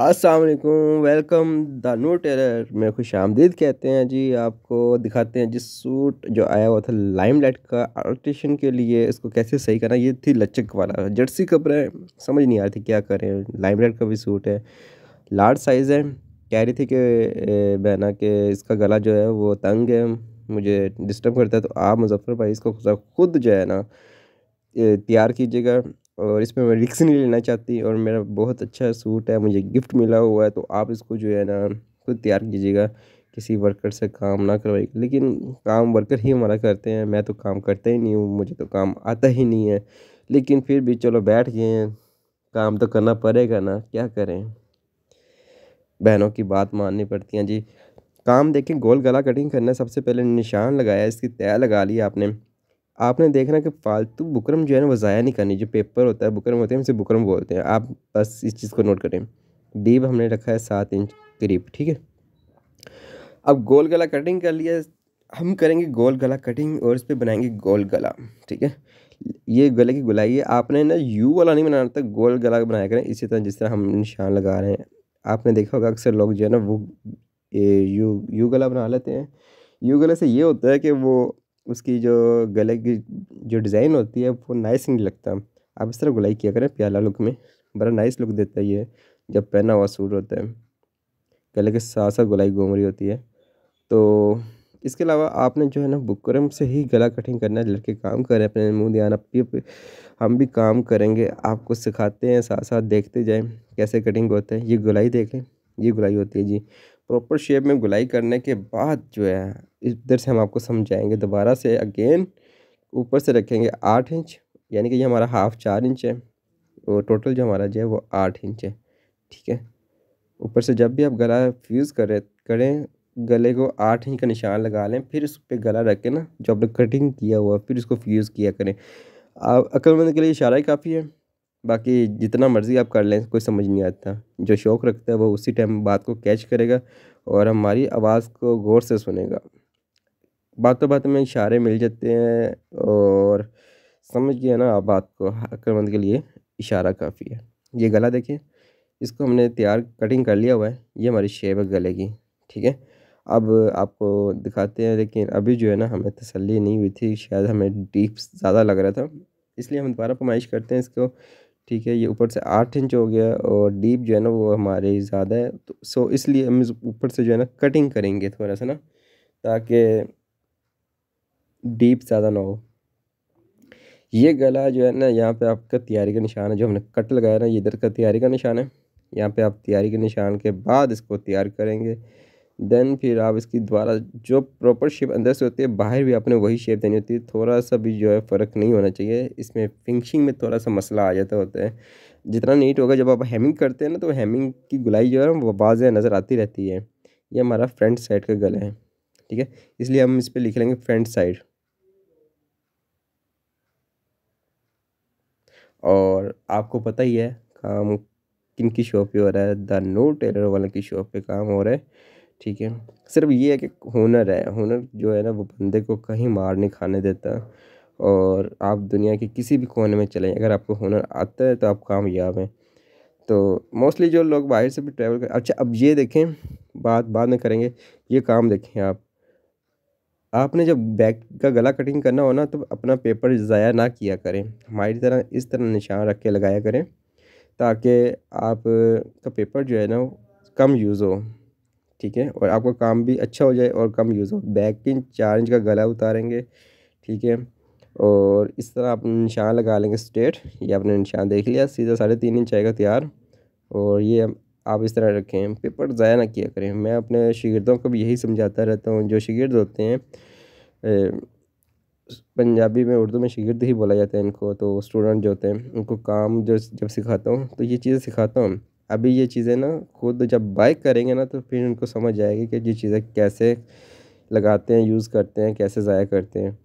असलकुम welcome the new Taylor मैं खुश आमदीद कहते हैं जी आपको दिखाते हैं जिस सूट जो आया हुआ था लाइम लाइट का आल्ट्रेशन के लिए इसको कैसे सही करना ये थी लचक वाला जर्सी कपड़े समझ नहीं आ रही थी क्या करें लाइम लाइट का भी सूट है लार्ज साइज़ है कह रही थी कि बहना के इसका गला जो है वो तंग है मुझे डिस्टर्ब करता है तो आप मुजफ्फर भाई इसको खुद जो है ना तैयार कीजिएगा और इसमें मैं रिक्स नहीं लेना चाहती और मेरा बहुत अच्छा सूट है मुझे गिफ्ट मिला हुआ है तो आप इसको जो है ना खुद तैयार कीजिएगा किसी वर्कर से काम ना करवाइए लेकिन काम वर्कर ही हमारा करते हैं मैं तो काम करता ही नहीं हूँ मुझे तो काम आता ही नहीं है लेकिन फिर भी चलो बैठ गए हैं काम तो करना पड़ेगा ना क्या करें बहनों की बात माननी पड़ती है जी काम देखें गोल गला कटिंग करना सबसे पहले निशान लगाया इसकी तय लगा ली आपने आपने देखना कि फालतू बुकरम जो है ना वो ज़ाया नहीं करनी जो पेपर होता है बुकरम होते हैं उसे बुकरम बोलते हैं आप बस इस चीज़ को नोट करें डीप हमने रखा है सात इंच करीब ठीक है अब गोल गला कटिंग कर लिया हम करेंगे गोल गला कटिंग और इस पर बनाएंगे गोल गला ठीक है ये गले की गुलाई है आपने ना यू वाला नहीं बनाना था गोल गला बनाया करें इसी तरह जिस तरह हम निशान लगा रहे हैं आपने देखा होगा अक्सर लोग जो है ना वो यू यू गला बना लेते हैं यू गले से ये होता है कि वो उसकी जो गले की जो डिज़ाइन होती है वो नाइस नहीं लगता आप इस तरह गुलाई किया करें प्याला लुक में बड़ा नाइस लुक देता है ये जब पहना हुआ सूट होता है गले के साथ साथ गुलाई घूम रही होती है तो इसके अलावा आपने जो है ना बुकरम से ही गला कटिंग करना है लड़के काम करें अपने मुंह ध्यान अब हम भी काम करेंगे आपको सिखाते हैं साथ साथ देखते जाएं कैसे कटिंग होता है ये गुलाई देखें ये गुलाई होती है जी प्रॉपर शेप में गुलाई करने के बाद जो है इधर से हम आपको समझाएंगे दोबारा से अगेन ऊपर से रखेंगे आठ इंच यानी कि ये हमारा हाफ चार इंच है और टोटल जो हमारा जो है वो आठ इंच है ठीक है ऊपर से जब भी आप गला फ्यूज़ करें करें गले को आठ इंच का निशान लगा लें फिर उस पर गला रख के ना जो आपने कटिंग किया हुआ फिर उसको फ्यूज़ किया करें अकलमंद के लिए इशारा ही काफ़ी है बाकी जितना मर्ज़ी आप कर लें कोई समझ नहीं आता जो शौक़ रखता है वो उसी टाइम बात को कैच करेगा और हमारी आवाज़ को गौर से सुनेगा बातों बातों में इशारे मिल जाते हैं और समझ गया ना आप बात को अक्लमंद के लिए इशारा काफ़ी है ये गला देखिए इसको हमने तैयार कटिंग कर लिया हुआ है ये हमारी शेप है गले की ठीक है अब आपको दिखाते हैं लेकिन अभी जो है ना हमें तसल्ली नहीं हुई थी शायद हमें डीप ज़्यादा लग रहा था इसलिए हम दोबारा पमाइश करते हैं इसको ठीक है ये ऊपर से आठ इंच हो गया और डीप जो है ना वो हमारे ज़्यादा है तो सो इसलिए हम ऊपर से जो है ना कटिंग करेंगे थोड़ा सा ना ताकि डीप ज़्यादा ना हो ये गला जो है ना यहाँ पे आपका तैयारी का निशान है जो हमने कट लगाया ना ये इधर का तैयारी का निशान है यहाँ पे आप तैयारी के निशान के बाद इसको तैयार करेंगे देन फिर आप इसकी द्वारा जो प्रॉपर शेप अंदर से होती है बाहर भी आपने वही शेप देनी होती है थोड़ा सा भी जो है फ़र्क नहीं होना चाहिए इसमें फिनिशिंग में थोड़ा सा मसला आ जाता होता है जितना नीट होगा जब आप हेमिंग करते हैं ना तो हेमिंग की गुलाई जो है वो बाज़ नज़र आती रहती है ये हमारा फ्रंट साइड का गला है ठीक है इसलिए हम इस पर लिख लेंगे फ्रंट साइड और आपको पता ही है काम किन की शॉप पर हो रहा है द नो टेलर वालों की शॉप पर काम हो रहा है ठीक है सिर्फ ये है कि हुनर है हुनर जो है ना वो बंदे को कहीं मार नहीं खाने देता और आप दुनिया के किसी भी कोने में चले अगर आपको हुनर आता है तो आप कामयाब हैं तो मोस्टली जो लोग बाहर से भी ट्रैवल कर अच्छा अब ये देखें बात बाद में करेंगे ये काम देखें आप आपने जब बैग का गला कटिंग करना हो ना तो अपना पेपर ज़ाया ना किया करें हमारी तरह इस तरह निशान रख के लगाया करें ताकि आपका पेपर जो है ना कम यूज़ हो ठीक है और आपका काम भी अच्छा हो जाए और कम यूज़ हो बैक पिन चार इंच का गला उतारेंगे ठीक है और इस तरह आप निशान लगा लेंगे स्ट्रेट ये आपने निशान देख लिया सीधा साढ़े तीन इंच आएगा तैयार और ये आप इस तरह रखें पेपर ज़ाया ना किया करें मैं अपने शागिर्दों को भी यही समझाता रहता हूँ जो शागिर्द होते हैं पंजाबी में उर्दू में शागिर्द ही बोला जाता है इनको तो स्टूडेंट जो होते हैं उनको काम जो जब सिखाता हूँ तो ये चीज़ें सिखाता हूँ अभी ये चीज़ें ना खुद जब बाइक करेंगे ना तो फिर उनको समझ आएगी कि ये चीज़ें कैसे लगाते हैं यूज़ करते हैं कैसे ज़ाया करते हैं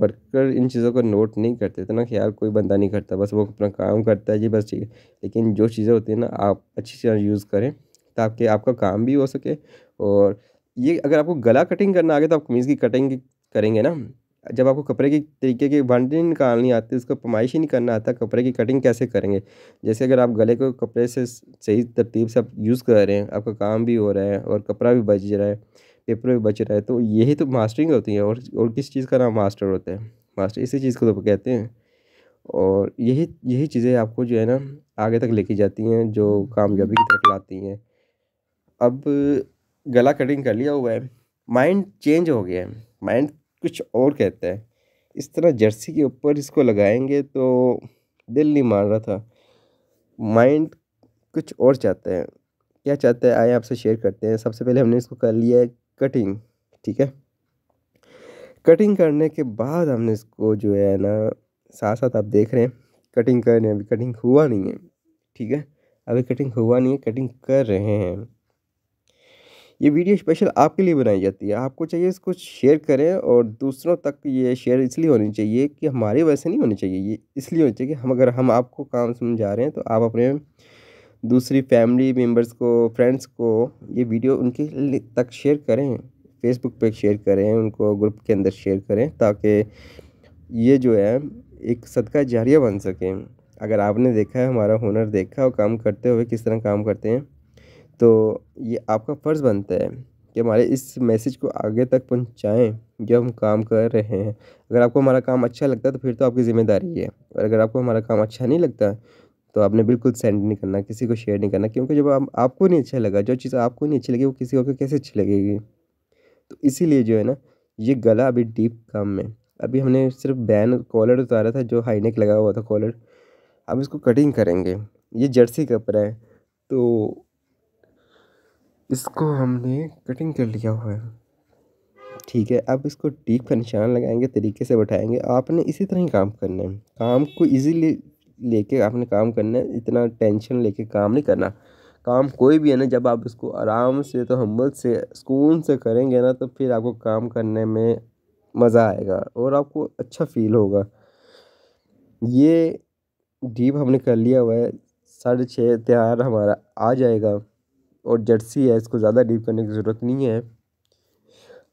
वर्कर इन चीज़ों को नोट नहीं करते थे ना ख्याल कोई बंदा नहीं करता बस वो अपना काम करता है जी बस ठीक है लेकिन जो चीज़ें होती हैं ना आप अच्छी तरह यूज़ करें ताकि आपका काम भी हो सके और ये अगर आपको गला कटिंग करना आ गया तो आप कमीज़ की कटिंग करेंगे ना जब आपको कपड़े की तरीके की वांडरी निकालनी आती है उसको पमाइश ही नहीं करना आता कपड़े की कटिंग कैसे करेंगे जैसे अगर आप गले को कपड़े से सही तरतीब से आप यूज़ कर रहे हैं आपका काम भी हो रहा है और कपड़ा भी बच रहा है पेपर भी बच रहा है तो यही तो मास्टरिंग होती है और और किस चीज़ का नाम मास्टर होता है मास्टर इसी चीज़ को तो कहते हैं और यही यही चीज़ें आपको जो है ना आगे तक लेके जाती हैं जो कामयाबी की तरफ लाती हैं अब गला कटिंग कर लिया हुआ है माइंड चेंज हो गया है माइंड कुछ और कहता है इस तरह जर्सी के ऊपर इसको लगाएंगे तो दिल नहीं मान रहा था माइंड कुछ और चाहता है क्या चाहता है आए आपसे शेयर करते हैं सबसे पहले हमने इसको कर लिया है कटिंग ठीक है कटिंग करने के बाद हमने इसको जो है ना साथ साथ आप देख रहे हैं कटिंग कर रहे हैं अभी कटिंग हुआ नहीं है ठीक है अभी कटिंग हुआ नहीं है कटिंग कर रहे हैं ये वीडियो स्पेशल आपके लिए बनाई जाती है आपको चाहिए इसको शेयर करें और दूसरों तक ये शेयर इसलिए होनी चाहिए कि हमारी वजह से नहीं होनी चाहिए ये इसलिए होनी चाहिए कि हम अगर हम आपको काम समझा रहे हैं तो आप अपने दूसरी फैमिली मेम्बर्स को फ्रेंड्स को ये वीडियो उनके तक शेयर करें फेसबुक पर शेयर करें उनको ग्रुप के अंदर शेयर करें ताकि ये जो है एक सदका जारिया बन सकें अगर आपने देखा है हमारा हुनर देखा और काम करते हुए किस तरह काम करते हैं तो ये आपका फ़र्ज़ बनता है कि हमारे इस मैसेज को आगे तक पहुँचाएँ जो हम काम कर रहे हैं अगर आपको हमारा काम अच्छा लगता है तो फिर तो आपकी ज़िम्मेदारी है और अगर आपको हमारा काम अच्छा नहीं लगता तो आपने बिल्कुल सेंड नहीं करना किसी को शेयर नहीं करना क्योंकि जब आप, आपको नहीं अच्छा लगा जो चीज़ आपको नहीं अच्छी लगी वो किसी को कैसे अच्छी लगेगी तो इसीलिए जो है ना ये गला अभी डीप काम में अभी हमने सिर्फ बैन कॉलर उतारा था जो हाईनेक लगा हुआ था कॉलर अब इसको कटिंग करेंगे ये जर्सी कपड़ा है तो इसको हमने कटिंग कर लिया हुआ है ठीक है अब इसको टीक पर निशान लगाएंगे तरीके से बैठाएंगे आपने इसी तरह ही काम करना है काम को इजीली लेके आपने काम करना है इतना टेंशन लेके काम नहीं करना काम कोई भी है ना जब आप इसको आराम से तो हम्बल से सुकून से करेंगे ना तो फिर आपको काम करने में मज़ा आएगा और आपको अच्छा फील होगा ये डीप हमने कर लिया हुआ है साढ़े छः तैयार हमारा आ जाएगा और जर्सी है इसको ज़्यादा डीप करने की ज़रूरत नहीं है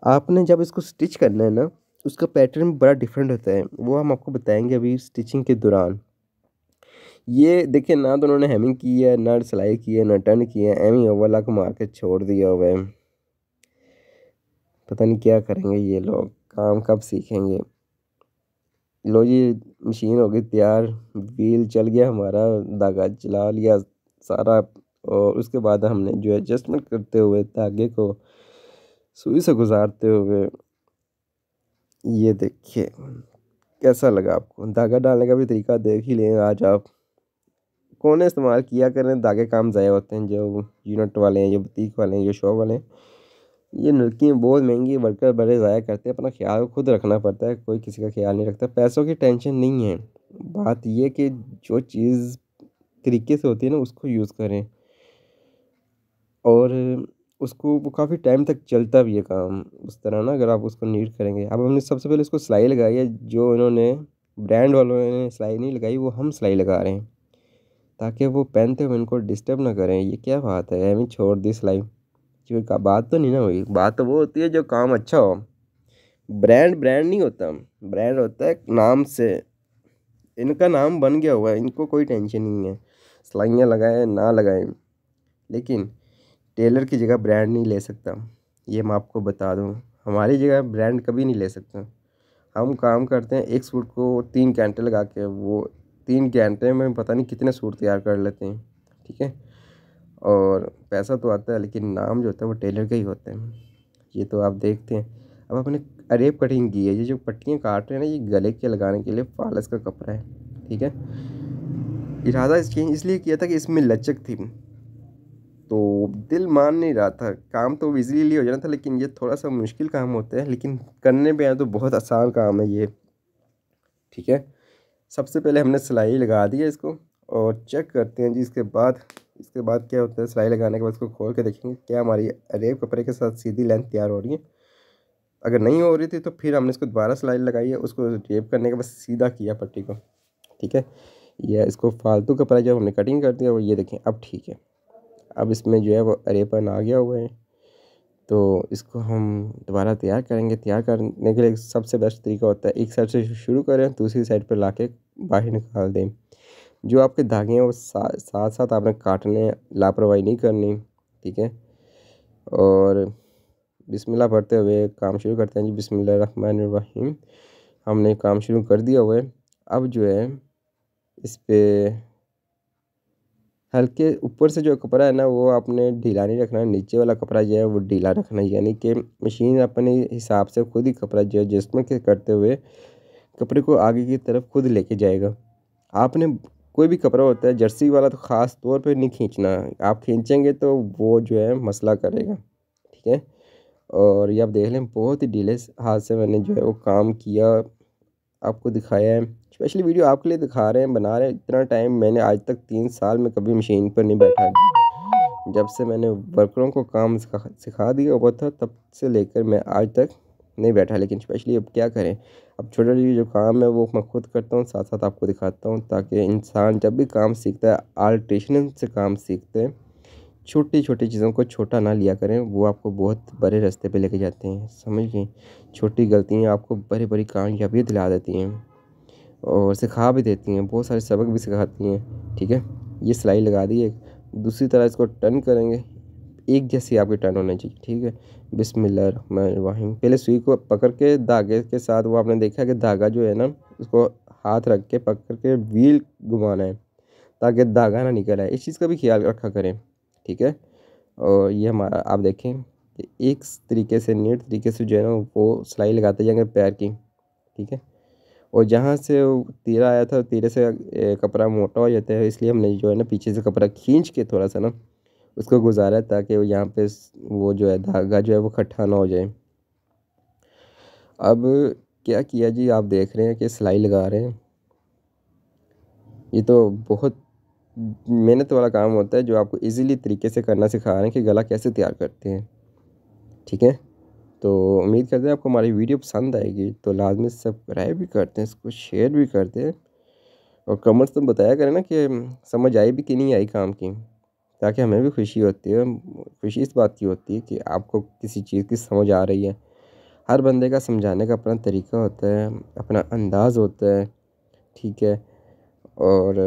आपने जब इसको स्टिच करना है ना उसका पैटर्न बड़ा डिफरेंट होता है वो हम आपको बताएंगे अभी स्टिचिंग के दौरान ये देखिए ना तो उन्होंने हेमिंग की है ना सिलाई की है ना टर्न की है एम ही ओवरला को मार के छोड़ दिया हुआ है पता नहीं क्या करेंगे ये लोग काम कब सीखेंगे लो जी मशीन हो गई तैयार व्हील चल गया हमारा धागा चला लिया सारा और उसके बाद हमने जो एडजस्टमेंट करते हुए धागे को सुई से गुजारते हुए ये देखिए कैसा लगा आपको धागा डालने का भी तरीका देख ही लें आज आप कोने इस्तेमाल किया करें धागे काम ज़ाया होते हैं जो यूनिट वाले हैं जो बतीक वाले हैं जो शॉप वाले हैं ये नलकियाँ बहुत महंगी वर्कर बड़े ज़ाया करते हैं अपना ख्याल खुद रखना पड़ता है कोई किसी का ख्याल नहीं रखता पैसों की टेंशन नहीं है बात यह कि जो चीज़ तरीके से होती है ना उसको यूज़ करें और उसको वो काफ़ी टाइम तक चलता भी है काम उस तरह ना अगर आप उसको नीड करेंगे अब हमने सबसे पहले उसको सिलाई लगाई है जो इन्होंने ब्रांड वालों ने सिलाई नहीं लगाई वो हम सिलाई लगा रहे हैं ताकि वो पहनते हुए इनको डिस्टर्ब ना करें ये क्या बात है हमें छोड़ दी सिलाई जो बात तो नहीं ना हुई बात तो वो होती है जो काम अच्छा हो ब्रांड ब्रांड नहीं होता ब्रांड होता है नाम से इनका नाम बन गया हुआ है इनको कोई टेंशन नहीं है सिलाइयाँ लगाएँ ना लगाएँ लेकिन टेलर की जगह ब्रांड नहीं ले सकता ये मैं आपको बता दूँ हमारी जगह ब्रांड कभी नहीं ले सकता हम काम करते हैं एक सूट को तीन घंटे लगा के वो तीन घंटे में पता नहीं कितने सूट तैयार कर लेते हैं ठीक है और पैसा तो आता है लेकिन नाम जो होता है वो टेलर का ही होता है ये तो आप देखते हैं अब अपने अरेब कटिंग की है ये जो पट्टियाँ काट रहे हैं ना ये गले के लगाने के लिए फालस का कपड़ा है ठीक है इरादा इस चेंज इसलिए किया था कि इसमें लचक थी तो दिल मान नहीं रहा था काम तो इजीली हो जाना था लेकिन ये थोड़ा सा मुश्किल काम होते हैं लेकिन करने पे आए तो बहुत आसान काम है ये ठीक है सबसे पहले हमने सिलाई लगा दी है इसको और चेक करते हैं जी इसके बाद इसके बाद क्या होता है सिलाई लगाने के बाद इसको खोल के देखेंगे क्या हमारी रेप कपड़े के साथ सीधी लेंथ तैयार हो रही है अगर नहीं हो रही थी तो फिर हमने इसको दोबारा सिलाई लगाई है उसको रेप करने के बाद सीधा किया पट्टी को ठीक है या इसको फालतू कपड़ा जब हमने कटिंग कर दिया वो ये देखें अब ठीक है अब इसमें जो है वो अरेपन आ गया हुआ है तो इसको हम दोबारा तैयार करेंगे तैयार करने के लिए सबसे बेस्ट तरीका होता है एक साइड से शुरू करें दूसरी साइड पर ला बाहर निकाल दें जो आपके धागे हैं वो सा, साथ साथ आपने काटने लापरवाही नहीं करनी ठीक है और बिस्मिल्लाह पढ़ते हुए काम शुरू करते हैं जी बिस्मिल्लाह रहमान रहीम हमने काम शुरू कर दिया हुआ है अब जो है इस पर हल्के ऊपर से जो कपड़ा है ना वो आपने ढीला नहीं रखना है नीचे वाला कपड़ा जो है वो ढीला रखना है यानी कि मशीन अपने हिसाब से खुद ही कपड़ा जो है एडजस्टमेंट करते हुए कपड़े को आगे की तरफ खुद लेके जाएगा आपने कोई भी कपड़ा होता है जर्सी वाला तो ख़ास तौर पे नहीं खींचना आप खींचेंगे तो वो जो है मसला करेगा ठीक है और ये आप देख लें बहुत ही ढीले हाथ से मैंने जो है वो काम किया आपको दिखाया है स्पेशली वीडियो आपके लिए दिखा रहे हैं बना रहे हैं इतना टाइम मैंने आज तक तीन साल में कभी मशीन पर नहीं बैठा जब से मैंने वर्करों को काम सिखा दिया हुआ था तब से लेकर मैं आज तक नहीं बैठा लेकिन स्पेशली अब क्या करें अब छोटा छोटे जो काम है वो मैं खुद करता हूँ साथ साथ आपको दिखाता हूँ ताकि इंसान जब भी काम सीखता है आल्ट्रेशन से काम सीखते हैं छोटी छोटी चीज़ों को छोटा ना लिया करें वो आपको बहुत बड़े रास्ते पे लेके जाते हैं समझ गए छोटी गलतियाँ आपको बड़ी बड़ी कामयाबी दिला देती हैं और सिखा भी देती हैं बहुत सारे सबक भी सिखाती हैं ठीक है ये सिलाई लगा दी है दूसरी तरह इसको टर्न करेंगे एक जैसी आपके टर्न होना चाहिए ठीक है बिसमिल्लाम पहले सुई को पकड़ के धागे के साथ वो आपने देखा कि धागा जो है ना उसको हाथ रख के पकड़ के व्हील घुमाना है ताकि धागा ना निकल आए इस चीज़ का भी ख्याल रखा करें ठीक है और ये हमारा आप देखें एक तरीके से नीट तरीके से जो है ना वो सिलाई लगाते जाएंगे पैर की ठीक है और जहाँ से तीरा आया था तीरे से कपड़ा मोटा हो जाता है इसलिए हमने जो है ना पीछे से कपड़ा खींच के थोड़ा सा ना उसको गुजारा ताकि वो यहाँ पे वो जो है धागा जो है वो इकट्ठा ना हो जाए अब क्या किया जी आप देख रहे हैं कि सिलाई लगा रहे हैं ये तो बहुत मेहनत वाला काम होता है जो आपको इजीली तरीके से करना सिखा रहे हैं कि गला कैसे तैयार करते हैं ठीक है तो उम्मीद करते हैं आपको हमारी वीडियो पसंद आएगी तो लाजमी सब्सक्राइब भी करते हैं इसको शेयर भी करते हैं और कमेंट्स तो बताया करें ना कि समझ आई भी कि नहीं आई काम की ताकि हमें भी खुशी होती है खुशी इस बात की होती है कि आपको किसी चीज़ की समझ आ रही है हर बंदे का समझाने का अपना तरीका होता है अपना अंदाज होता है ठीक है और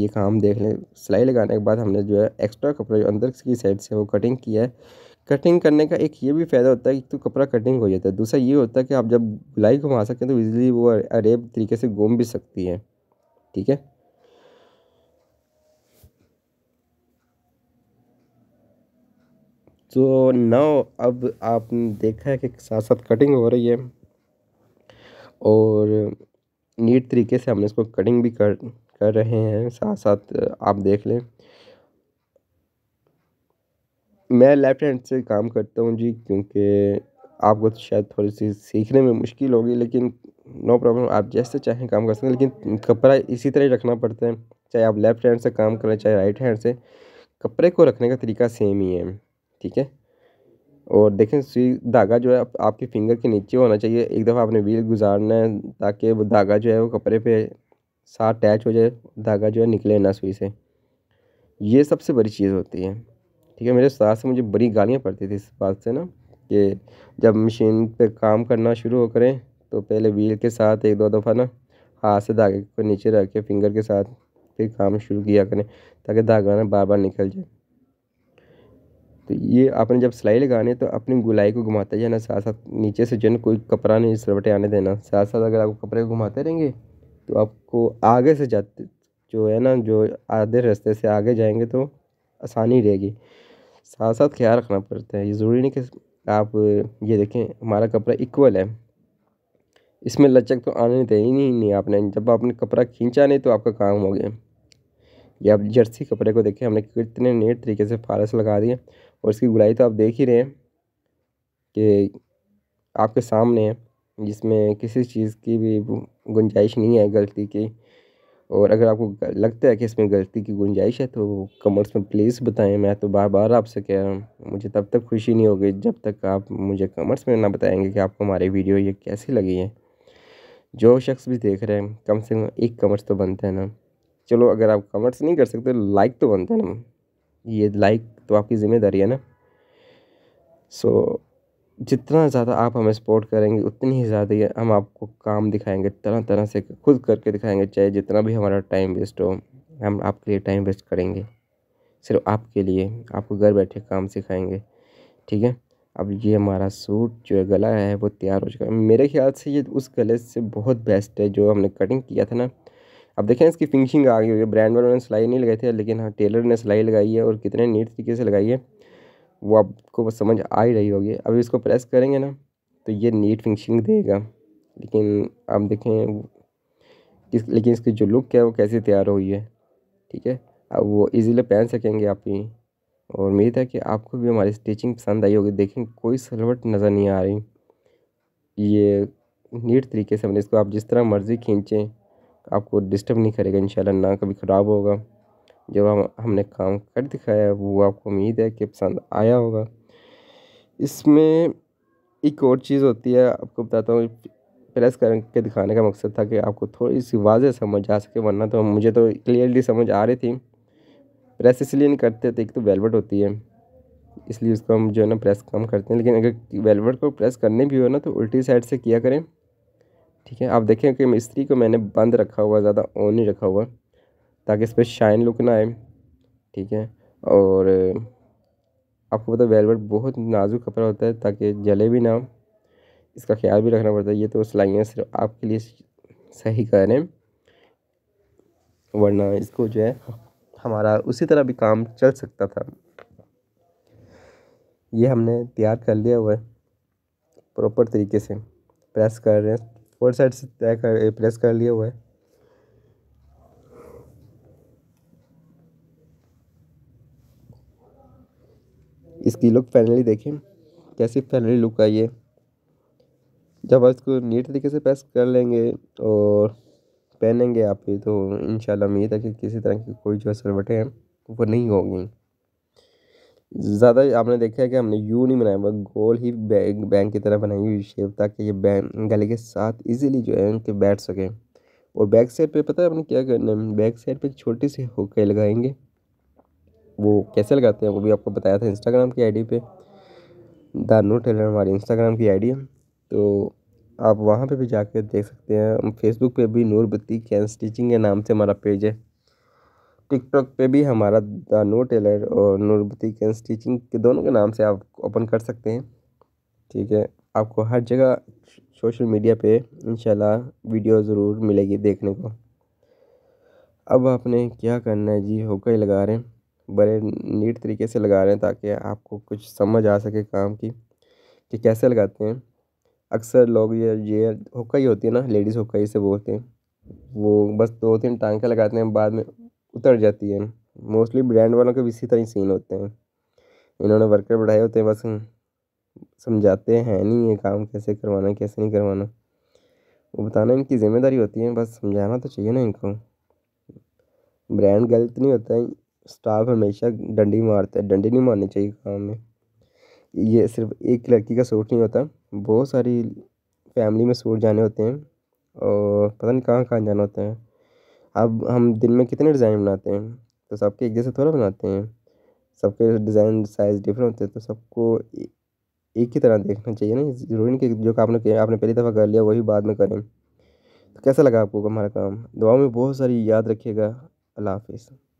ये काम देख लें सिलाई लगाने के बाद हमने जो है एक्स्ट्रा कपड़ा जो अंदर की साइड से वो कटिंग किया है कटिंग करने का एक ये भी फ़ायदा होता है कि तो कपड़ा कटिंग हो जाता है दूसरा ये होता है कि आप जब गुलाई घुमा सकें तो इजीली वो अरेब तरीके से घूम भी सकती है ठीक है तो नौ अब आपने देखा है कि साथ साथ कटिंग हो रही है और नीट तरीके से हमने इसको कटिंग भी कर कर रहे हैं साथ साथ आप देख लें मैं लेफ़्ट हैंड से काम करता हूँ जी क्योंकि आपको तो शायद थोड़ी सी सीखने में मुश्किल होगी लेकिन नो प्रॉब्लम आप जैसे चाहें काम कर सकते हैं लेकिन कपड़ा इसी तरह ही रखना पड़ता है चाहे आप लेफ़्ट हैंड से काम करें चाहे राइट हैंड से कपड़े को रखने का तरीका सेम ही है ठीक है और देखें सुई धागा जो है आप, आपके फिंगर के नीचे होना चाहिए एक दफ़ा आपने व्हील गुजारना है ताकि वो धागा जो है वो कपड़े पे साथ अटैच हो जाए धागा जो है निकले ना सुई से ये सबसे बड़ी चीज़ होती है ठीक है मेरे सास से मुझे बड़ी गालियाँ पड़ती थी इस बात से ना कि जब मशीन पे काम करना शुरू करें तो पहले व्हील के साथ एक दो दफ़ा ना हाथ से धागे को नीचे रख के फिंगर के साथ फिर काम शुरू किया करें ताकि धागा ना बार बार निकल जाए तो ये आपने जब सिलाई लगाने तो अपनी गुलाई को घुमाते जाना साथ साथ नीचे से जो है कोई कपड़ा नहीं सलवटे आने देना साथ साथ अगर आप कपड़े घुमाते रहेंगे तो आपको आगे से जाते जो है ना जो आधे रास्ते से आगे जाएंगे तो आसानी रहेगी साथ साथ ख्याल रखना पड़ता है ये ज़रूरी नहीं कि आप ये देखें हमारा कपड़ा इक्वल है इसमें लचक तो आने दे ही नहीं, नहीं आपने जब आपने कपड़ा खींचा नहीं तो आपका काम हो गया या आप जर्सी कपड़े को देखें हमने कितने नेट तरीके से फारस लगा दिए और इसकी गुलाई तो आप देख ही रहे हैं कि आपके सामने है जिसमें किसी चीज़ की भी गुंजाइश नहीं है गलती की और अगर आपको लगता है कि इसमें गलती की गुंजाइश है तो कमेंट्स में प्लीज़ बताएं मैं तो बार बार आपसे कह रहा हूँ मुझे तब तक खुशी नहीं होगी जब तक आप मुझे कमेंट्स में ना बताएंगे कि आपको हमारी वीडियो ये कैसी लगी है जो शख्स भी देख रहे हैं कम से कम एक कमेंट्स तो बनता है ना चलो अगर आप कमेंट्स नहीं कर सकते लाइक तो बनता है ना ये लाइक तो आपकी ज़िम्मेदारी है ना सो so, जितना ज़्यादा आप हमें सपोर्ट करेंगे उतनी ही ज़्यादा ही हम आपको काम दिखाएंगे तरह तरह से खुद करके दिखाएंगे चाहे जितना भी हमारा टाइम वेस्ट हो हम आपके लिए टाइम वेस्ट करेंगे सिर्फ आपके लिए आपको घर बैठे काम सिखाएंगे ठीक है अब ये हमारा सूट जो है गला है वो तैयार हो चुका है मेरे ख्याल से ये उस गले से बहुत बेस्ट है जो हमने कटिंग किया था ना अब देखें इसकी फिनिशिंग आ गई हुई है ब्रांड वालों ने सिलाई नहीं लगाई थी लेकिन हाँ टेलर ने सिलाई लगाई है और कितने नीट तरीके से लगाई है वो आपको समझ आ ही रही होगी अभी इसको प्रेस करेंगे ना तो ये नीट फिनिशिंग देगा लेकिन आप देखें इस लेकिन इसकी जो लुक है वो कैसे तैयार हुई है ठीक है अब वो इजीली पहन सकेंगे आप ही और उम्मीद है कि आपको भी हमारी स्टिचिंग पसंद आई होगी देखें कोई सलवट नज़र नहीं आ रही ये नीट तरीके से हमने इसको आप जिस तरह मर्ज़ी खींचें आपको डिस्टर्ब नहीं करेगा इंशाल्लाह ना कभी ख़राब होगा जब हम हमने काम कर दिखाया है वो आपको उम्मीद है कि पसंद आया होगा इसमें एक और चीज़ होती है आपको बताता हूँ प्रेस करके दिखाने का मकसद था कि आपको थोड़ी सी वाजह समझ आ सके वरना तो मुझे तो क्लियरली समझ आ रही थी प्रेस इसलिए नहीं करते थे एक तो वेलवेट होती है इसलिए उसको हम जो है ना प्रेस कम करते हैं लेकिन अगर वेलवेट को प्रेस करने भी हो ना तो उल्टी साइड से किया करें ठीक है आप देखें कि मिस्त्री को मैंने बंद रखा हुआ ज़्यादा ऑन नहीं रखा हुआ ताकि इस पर शाइन लुक ना आए ठीक है और आपको पता है वेलवेट बहुत नाजुक कपड़ा होता है ताकि जले भी ना इसका ख्याल भी रखना पड़ता है ये तो सिलाइयाँ सिर्फ आपके लिए सही करें वरना इसको जो है हमारा उसी तरह भी काम चल सकता था ये हमने तैयार कर लिया हुआ है प्रॉपर तरीके से प्रेस कर रहे हैं फोर साइड से तय कर प्रेस कर लिया हुआ है इसकी लुक फाइनली देखें कैसी फाइनली लुक आई है जब आप इसको नीट तरीके से प्रेस कर लेंगे और पहनेंगे आप ये तो इन उम्मीद है कि किसी तरह की कोई जो सलवटें हैं वो नहीं होंगी ज़्यादा आपने देखा है कि हमने यू नहीं बनाया हुआ गोल ही बैंक बैंक की तरह बनाई हुई शेप ताकि ये बैंक गले के साथ इजीली जो है उनके बैठ सकें और बैक साइड पे पता है आपने क्या करना है बैक साइड पे छोटी सी होके लगाएंगे वो कैसे लगाते हैं वो भी आपको बताया था इंस्टाग्राम की आईडी पे नो टेलर हमारी इंस्टाग्राम की आईडी है तो आप वहाँ पे भी जाकर देख सकते हैं फेसबुक पे भी नूर बत्ती कैन स्टिचिंग के नाम से हमारा पेज है टिकटॉक पे भी हमारा द नो टेलर और नूर बत्ती कैन स्टिचिंग के दोनों के नाम से आप ओपन कर सकते हैं ठीक है आपको हर जगह सोशल मीडिया पे इन वीडियो ज़रूर मिलेगी देखने को अब आपने क्या करना है जी होकर लगा रहे हैं बड़े नीट तरीके से लगा रहे हैं ताकि आपको कुछ समझ आ सके काम की कि कैसे लगाते हैं अक्सर लोग ये ये ही होती है ना लेडीज़ होका ही से बोलते हैं वो बस दो तीन टांके लगाते हैं बाद में उतर जाती है मोस्टली ब्रांड वालों के भी इसी तरह सीन होते हैं इन्होंने वर्कर बढ़ाए होते हैं बस समझाते हैं नहीं ये काम कैसे करवाना कैसे नहीं करवाना वो बताना इनकी ज़िम्मेदारी होती है बस समझाना तो चाहिए ना इनको ब्रांड गलत नहीं होता है स्टाफ हमेशा डंडी मारता है डंडी नहीं मारनी चाहिए काम में ये सिर्फ एक लड़की का सूट नहीं होता बहुत सारी फैमिली में सूट जाने होते हैं और पता नहीं कहाँ कहाँ जाना होता है अब हम दिन में कितने डिज़ाइन बनाते हैं तो सबके एक जैसे थोड़ा बनाते हैं सबके डिज़ाइन साइज़ डिफरेंट होते हैं तो सबको एक ही तरह देखना चाहिए ना ज़रूरी नहीं कि जो काम आपने किया आपने पहली दफ़ा कर लिया वही बाद में करें तो कैसा लगा आपको हमारा काम दुआओं में बहुत सारी याद रखिएगा अल्लाह हाफिज़